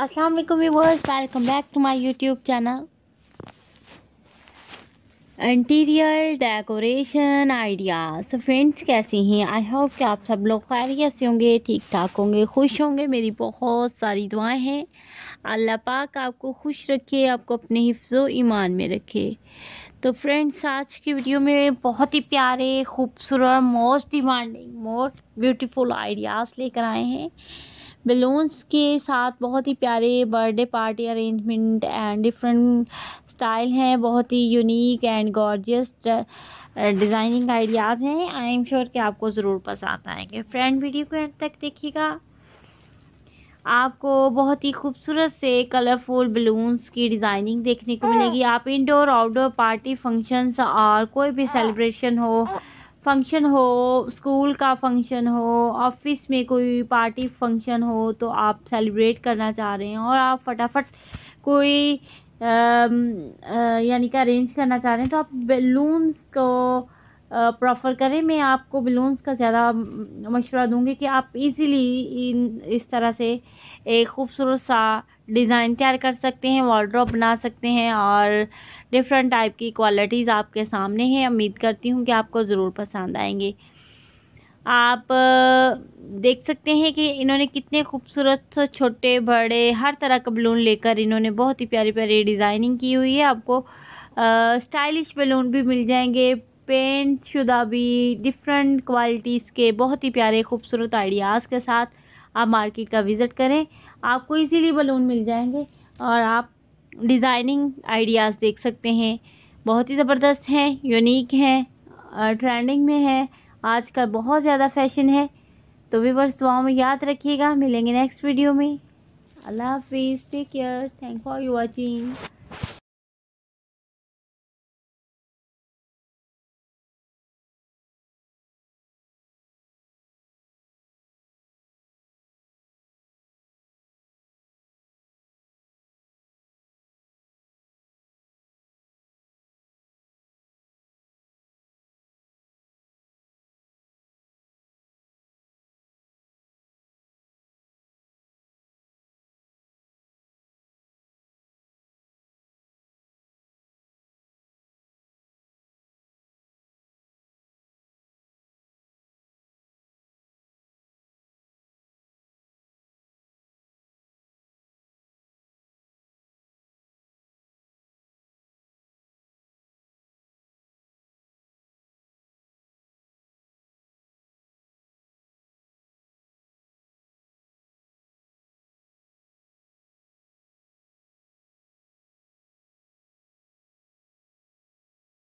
अस्सलाम वालेकुम viewers welcome back to my YouTube channel interior decoration idea so friends कैसी हैं आई होप कि आप सब लोग खैरियत से होंगे ठीक ठाक होंगे खुश होंगे मेरी बहुत सारी दुआएं हैं अल्लाह पाक आपको खुश रखे आपको अपने हिफ्ज़ ईमान में रखे तो फ्रेंड्स आज की वीडियो में बहुत ही प्यारे खूबसूरत most demanding most beautiful ideas लेकर आए हैं बलून्स के साथ बहुत ही प्यारे birthday party arrangement and different style हैं बहुत ही unique and gorgeous designing ideas हैं आई एम श्योर कि आपको ज़रूर पसंद आएंगे फ्रेंड वीडियो को एंड तक देखिएगा आपको बहुत ही खूबसूरत से कलरफुल बलून्स की डिज़ाइनिंग देखने को मिलेगी आप इंडोर आउटडोर पार्टी फंक्शंस और कोई भी सेलिब्रेशन हो फंक्शन हो स्कूल का फंक्शन हो ऑफिस में कोई पार्टी फंक्शन हो तो आप सेलिब्रेट करना चाह रहे हैं और आप फटाफट कोई यानी कि अरेंज करना चाह रहे हैं तो आप बैलून्स को प्रॉफर करें मैं आपको बलून्स का ज़्यादा मशवरा दूंगी कि आप इजीली इन इस तरह से एक खूबसूरत सा डिज़ाइन तैयार कर सकते हैं वॉलड्रॉप बना सकते हैं और डिफरेंट टाइप की क्वालिटीज़ आपके सामने हैं उम्मीद करती हूँ कि आपको ज़रूर पसंद आएंगे आप देख सकते हैं कि इन्होंने कितने खूबसूरत छोटे बड़े हर तरह का बलून लेकर इन्होंने बहुत ही प्यारी प्यारी डिज़ाइनिंग की हुई है आपको स्टाइलिश बलून भी मिल जाएंगे पेंट शुदा भी डिफरेंट क्वालिटीज़ के बहुत ही प्यारे खूबसूरत आइडियाज़ के साथ आप मार्केट का विज़िट करें आपको इजीली बलून मिल जाएंगे और आप डिज़ाइनिंग आइडियाज़ देख सकते हैं बहुत ही ज़बरदस्त हैं यूनिक हैं ट्रेंडिंग में है आज का बहुत ज़्यादा फैशन है तो वीवर्स दुआओं में याद रखिएगा मिलेंगे नेक्स्ट वीडियो में अल्लाह हाफिज़ take care thank for you watching